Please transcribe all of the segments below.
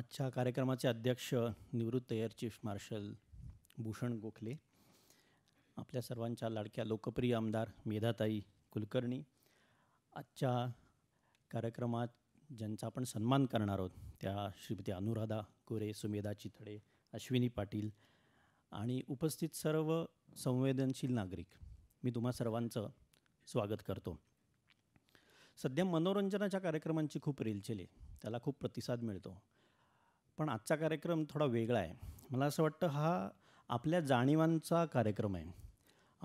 आजच्या कार्यक्रमाचे अध्यक्ष निवृत्त air chief marshal Bhushan Gokhale आपल्या सर्वांच्या लाडक्या लोकप्रिय आमदार मेधाताई कुलकर्णी आजच्या कार्यक्रमात ज्यांचा आपण सन्मान करणार आहोत त्या श्रीमती अनुराधा गोरे सुमेधा चितळे अश्विनी पाटील आणि उपस्थित सर्व संवेदनशील नागरिक मी तुम्हा सर्वांचं स्वागत करतो सध्या मनोरंजनाच्या कार्यक्रमांची खूप रेलचेल आहे त्याला खूप प्रतिसाद मिळतो पण आजचा कार्यक्रम थोडा वेगळा आहे मला असं वाटतं हा आपल्या जाणीवांचा कार्यक्रम आहे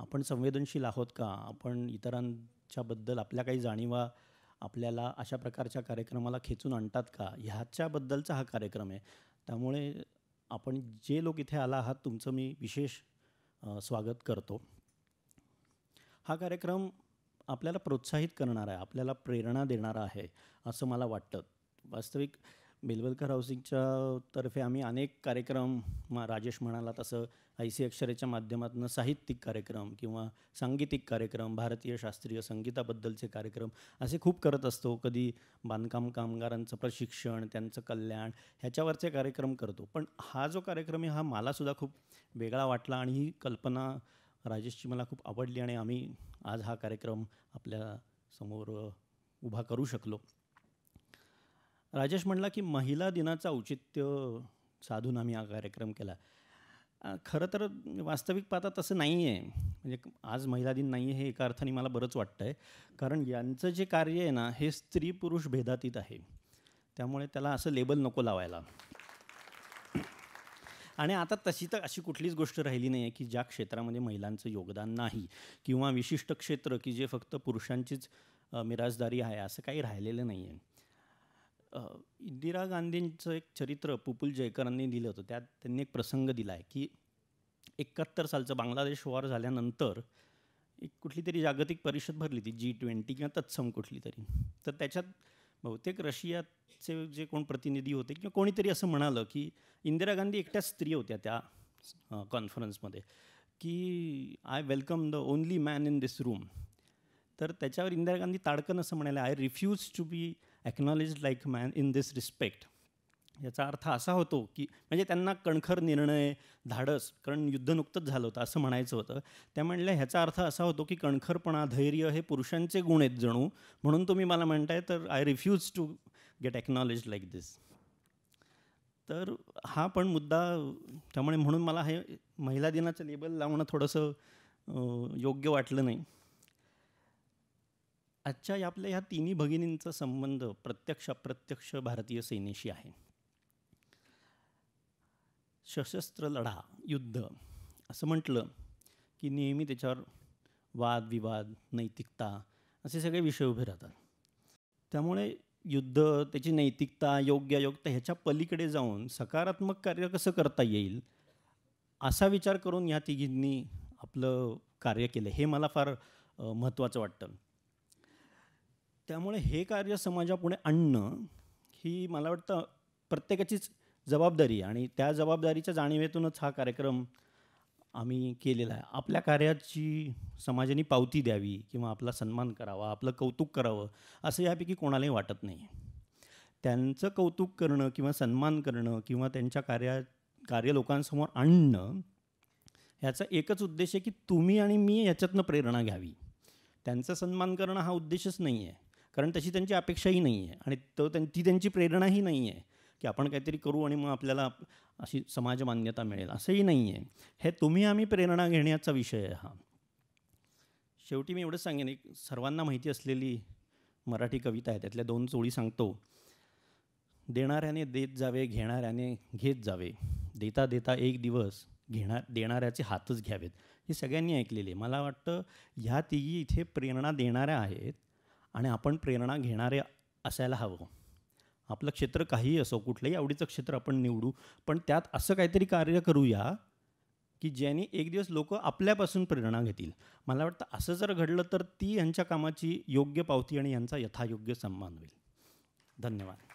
आपण संवेदनशील आहोत का आपण इतरांच्याबद्दल आपल्या काही जाणीवा आपल्याला अशा प्रकारच्या कार्यक्रमाला खेचून आणतात का ह्याच्याबद्दलचा हा कार्यक्रम आहे त्यामुळे आपण जे लोक इथे आला आहात तुमचं मी विशेष स्वागत करतो हा कार्यक्रम आपल्याला प्रोत्साहित करणारा आहे आपल्याला प्रेरणा देणारा आहे असं मला वाटतं वास्तविक बेलवलकर हाऊसिंगच्या तर्फे आम्ही अनेक कार्यक्रम मा राजेश म्हणाला तसं आय सी अक्षरेच्या माध्यमातून साहित्यिक कार्यक्रम किंवा सांगीतिक कार्यक्रम भारतीय शास्त्रीय संगीताबद्दलचे कार्यक्रम असे खूप करत असतो कधी बांधकाम कामगारांचं प्रशिक्षण त्यांचं कल्याण ह्याच्यावरचे कार्यक्रम करतो पण हा जो कार्यक्रम आहे हा मलासुद्धा खूप वेगळा वाटला आणि ही कल्पना राजेशची मला खूप आवडली आणि आम्ही आज हा कार्यक्रम आपल्या समोर उभा करू शकलो राजेश म्हणला की महिला दिनाचं औचित्य साधून आम्ही हा कार्यक्रम केला खरं तर वास्तविक पाहता तसं नाही आहे म्हणजे आज महिला दिन नाही आहे हे एका अर्थाने मला बरंच वाटतं आहे कारण यांचं जे कार्य आहे ना हे स्त्री पुरुष भेदातीत आहे त्यामुळे त्याला असं लेबल नको लावायला आणि आता तशी तर अशी कुठलीच गोष्ट राहिली नाही आहे की ज्या क्षेत्रामध्ये महिलांचं योगदान नाही किंवा विशिष्ट क्षेत्र की जे फक्त पुरुषांचीच मिराजदारी आहे असं काही राहिलेलं नाही आहे इंदिरा गांधींचं एक चरित्र पुपुल जयकरांनी दिलं होतं त्यात त्यांनी एक प्रसंग दिला आहे की एकाहत्तर सालचं बांगलादेश वॉर झाल्यानंतर एक कुठली तरी जागतिक परिषद भरली ती जी ट्वेंटी किंवा तत्सम कुठली तरी तर त्याच्यात बहुतेक रशियाचे जे कोण प्रतिनिधी होते किंवा कोणीतरी असं म्हणालं की इंदिरा गांधी एकट्या स्त्री होत्या त्या कॉन्फरन्समध्ये की I welcome the only man in this room तर त्याच्यावर इंदिरा गांधी ताडकन असं म्हणाले I refuse to be acknowledge like man in this respect याचा अर्थ असा होतो की म्हणजे त्यांना कणखर निर्णय धाडस कारण युद्ध नुकतंच झालं होतं असं म्हणायचं होतं त्या म्हणल्या ह्याचा अर्थ असा होतो की कणखरपणा धैर्य हे पुरुषांचे गुण आहेत जणू म्हणून तुम्ही मला म्हणताय तर I refuse to get acknowledge like this तर हा पण मुद्दा त्यामुळे म्हणून मला हे महिला दिनाचं लेबल लावणं थोडंसं योग्य वाटलं नाही आजच्या आपल्या ह्या तिन्ही भगिनींचा संबंध प्रत्यक्ष अप्रत्यक्ष भारतीय सेनेशी आहे सशस्त्र लढा युद्ध असं म्हटलं की नेहमी त्याच्यावर वादविवाद नैतिकता असे सगळे विषय उभे राहतात त्यामुळे युद्ध त्याची नैतिकता योग्य अयोग्य ह्याच्या पलीकडे जाऊन सकारात्मक कार्य कसं करता येईल असा विचार करून ह्या तिघींनी आपलं कार्य केलं हे मला फार महत्त्वाचं वाटतं त्यामुळे हे कार्य समाजापुढे आणणं ही मला वाटतं प्रत्येकाचीच जबाबदारी आणि त्या जबाबदारीच्या जाणीवेतूनच हा कार्यक्रम आम्ही केलेला आहे आपल्या कार्याची समाजाने पावती द्यावी किंवा आपला सन्मान करावा आपलं कौतुक करावं असं यापैकी कोणालाही वाटत नाही त्यांचं कौतुक करणं किंवा सन्मान करणं किंवा त्यांच्या कार्या कार्य लोकांसमोर आणणं ह्याचा एकच उद्देश आहे की तुम्ही आणि मी याच्यातनं प्रेरणा घ्यावी त्यांचा सन्मान करणं हा उद्देशच नाही आहे कारण तशी त्यांची अपेक्षाही नाही आहे आणि तो त्यां ती त्यांची प्रेरणाही नाही आहे की आपण काहीतरी करू आणि मग आपल्याला अशी समाज मान्यता मिळेल असंही नाही आहे हे तुम्ही आम्ही प्रेरणा घेण्याचा विषय आहे हा शेवटी मी एवढंच सांगेन एक सर्वांना माहिती असलेली मराठी कविता आहे त्यातल्या दोन चोळी सांगतो देणाऱ्याने देत जावे घेणाऱ्याने घेत जावे देता देता एक दिवस घेणार देणाऱ्याचे हातच घ्यावेत हे सगळ्यांनी ऐकलेले मला वाटतं ह्या तिघी इथे प्रेरणा देणाऱ्या आहेत आणि आपण प्रेरणा घेणारे असायला हवं आपलं क्षेत्र काहीही असो कुठलंही आवडीचं क्षेत्र आपण निवडू पण त्यात असं काहीतरी कार्य करूया की ज्यांनी एक दिवस लोक आपल्यापासून प्रेरणा घेतील मला वाटतं असं जर घडलं तर ती यांच्या कामाची योग्य पावती आणि यांचा यथायोग्य सन्मान होईल धन्यवाद